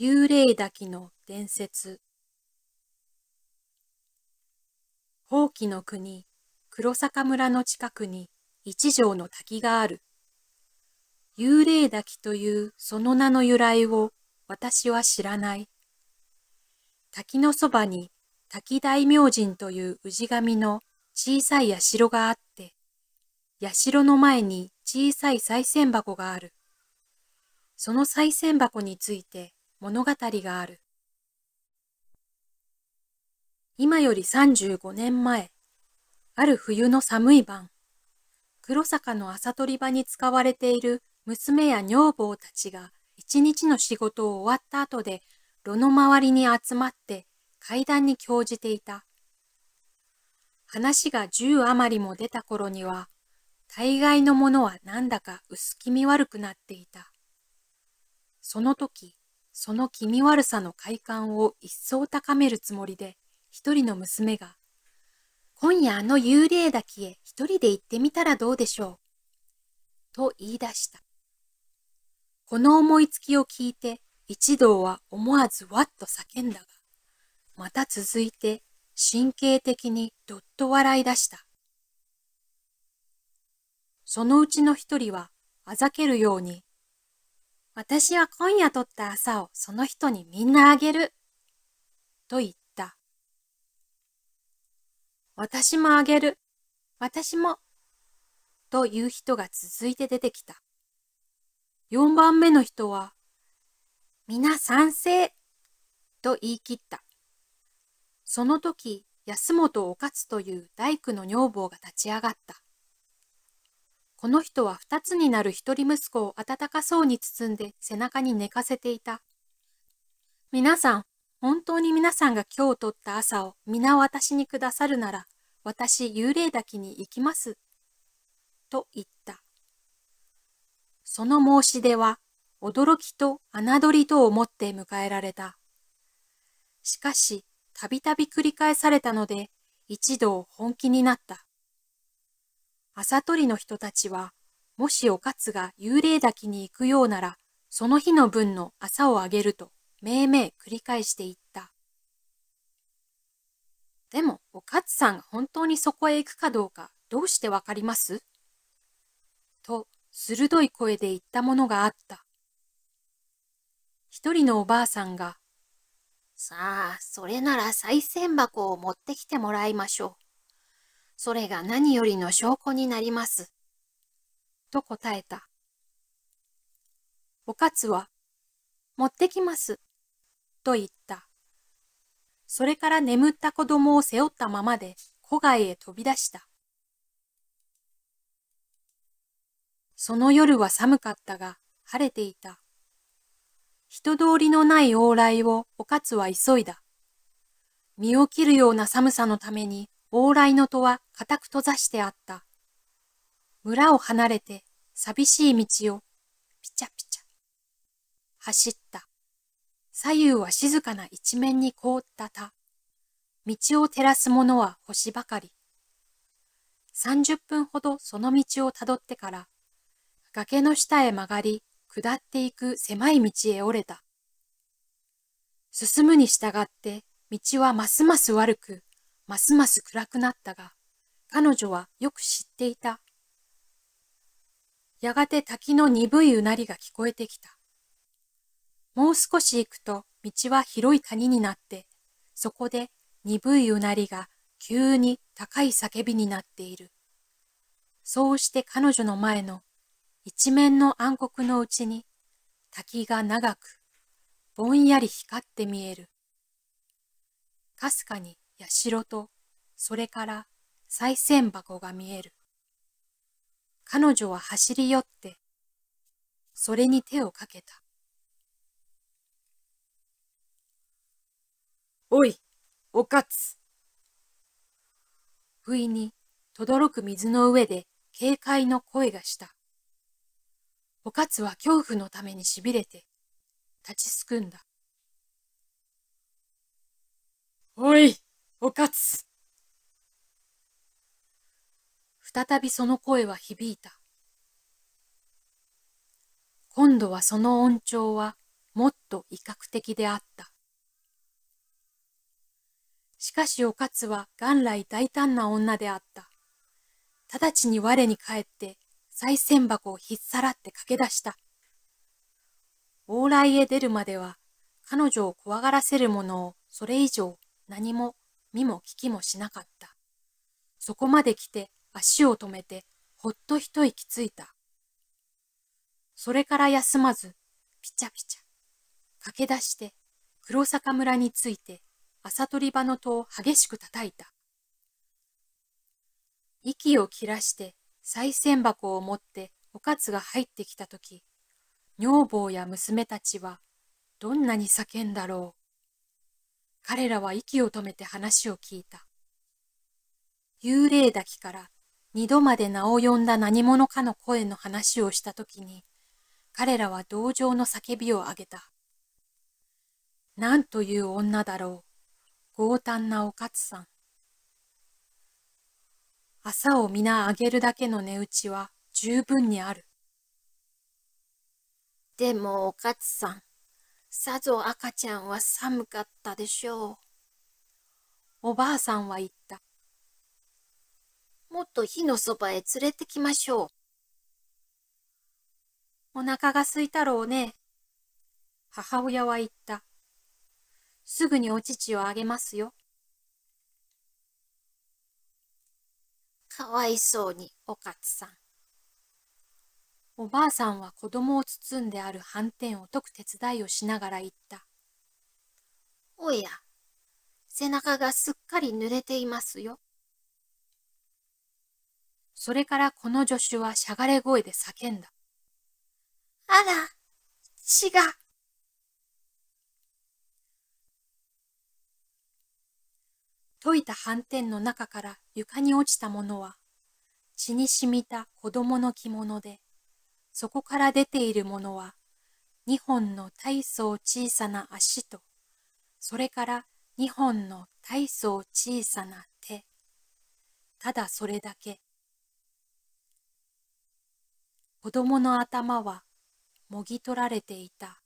幽霊滝の伝説宝器の国黒坂村の近くに一条の滝がある幽霊滝というその名の由来を私は知らない滝のそばに滝大明神という氏神の小さい社があって社の前に小さい賽銭箱があるその賽銭箱について物語がある。今より35年前、ある冬の寒い晩、黒坂の朝取り場に使われている娘や女房たちが一日の仕事を終わった後で炉の周りに集まって階段に興じていた。話が十余りも出た頃には、大概のものはなんだか薄気味悪くなっていた。その時、その気味悪さの快感を一層高めるつもりで、一人の娘が、今夜あの幽霊滝へ一人で行ってみたらどうでしょう。と言い出した。この思いつきを聞いて、一同は思わずわっと叫んだが、また続いて神経的にどっと笑い出した。そのうちの一人はあざけるように私は今夜取った朝をその人にみんなあげる。と言った。私もあげる。私も。という人が続いて出てきた。4番目の人は、皆賛成。と言い切った。その時、安本おかつという大工の女房が立ち上がった。この人は二つになる一人息子を温かそうに包んで背中に寝かせていた。皆さん、本当に皆さんが今日とった朝を皆私にくださるなら、私幽霊滝に行きます。と言った。その申し出は、驚きと侮りとをもって迎えられた。しかし、たびたび繰り返されたので、一同本気になった。朝取りの人たちは、もしおかつが幽霊滝に行くようなら、その日の分の朝をあげると、めいめい繰り返していった。でも、おかつさんが本当にそこへ行くかどうか、どうしてわかりますと、鋭い声で言ったものがあった。一人のおばあさんが、さあ、それなら再銭箱を持ってきてもらいましょう。それが何よりの証拠になります。と答えた。おかつは、持ってきます。と言った。それから眠った子供を背負ったままで戸外へ飛び出した。その夜は寒かったが晴れていた。人通りのない往来をおかつは急いだ。身を切るような寒さのために往来の戸は固く閉ざしてあった。村を離れて寂しい道をピチャピチャ走った。左右は静かな一面に凍ったた。道を照らすものは星ばかり。30分ほどその道をたどってから、崖の下へ曲がり、下っていく狭い道へ折れた。進むに従って、道はますます悪く、ますます暗くなったが、彼女はよく知っていた。やがて滝の鈍いうなりが聞こえてきた。もう少し行くと道は広い谷になって、そこで鈍いうなりが急に高い叫びになっている。そうして彼女の前の一面の暗黒のうちに滝が長くぼんやり光って見える。かすかに社と、それからい銭箱が見える。彼女は走り寄って、それに手をかけた。おい、おかつ。不意に、とどろく水の上で警戒の声がした。おかつは恐怖のためにしびれて、立ちすくんだ。おいおかつ再びその声は響いた。今度はその音調はもっと威嚇的であった。しかしおかつは元来大胆な女であった。直ちに我に返って再銭箱をひっさらって駆け出した。往来へ出るまでは彼女を怖がらせるものをそれ以上何も見も聞きもしなかった。そこまで来て足を止めてほっと一息ついた。それから休まず、ピチャピチャ、駆け出して黒坂村に着いて朝取り場の戸を激しく叩いた。息を切らしてい銭箱を持っておかつが入ってきたとき、女房や娘たちはどんなに叫んだろう。彼らは息を止めて話を聞いた。幽霊滝から二度まで名を呼んだ何者かの声の話をしたときに、彼らは同情の叫びを上げた。なんという女だろう。豪胆なおかつさん。朝を皆あげるだけの値打ちは十分にある。でもおかつさん、さぞ赤ちゃんは寒かったでしょう。おばあさんは言った。もっと火のそばへ連れてきましょう。お腹が空いたろうね。母親は言った。すぐにお乳をあげますよ。かわいそうに、おかつさん。おばあさんは子供を包んである斑点を解く手伝いをしながら言った。おや、背中がすっかり濡れていますよ。それからこの助手はしゃがれ声で叫んだ。あら、血が。解いた斑点の中から床に落ちたものは血に染みた子供の着物でそこから出ているものは、二本の大層小さな足と、それから二本の大層小さな手。ただそれだけ。子供の頭はもぎ取られていた。